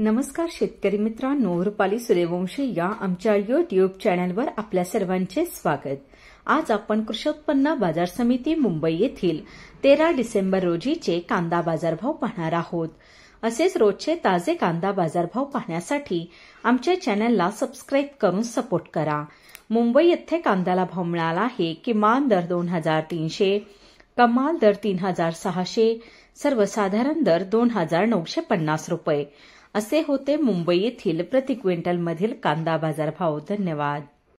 नमस्कार शेतकरी मित्रांनो रुपाली सूर्यवंशी या आमच्या युट्यूब चॅनलवर आपल्या सर्वांचे स्वागत आज आपण कृषी उत्पन्न बाजार समिती मुंबई येथील तेरा डिसेंबर रोजीचे कांदा बाजारभाव पाहणार आहोत असेच रोजचे ताजे कांदा बाजारभाव पाहण्यासाठी आमच्या चॅनलला सबस्क्राईब करून सपोर्ट करा मुंबई येथे कांद्याला भाव मिळाला आहे किमान दर दोन हजार तीनशे कमाल दर तीन हजार सहाशे सर्वसाधारण दर दोन हजार नऊशे पन्नास रुपये असे होते मुंबई येथील प्रति क्विंटलमधील कांदा बाजारभाव धन्यवाद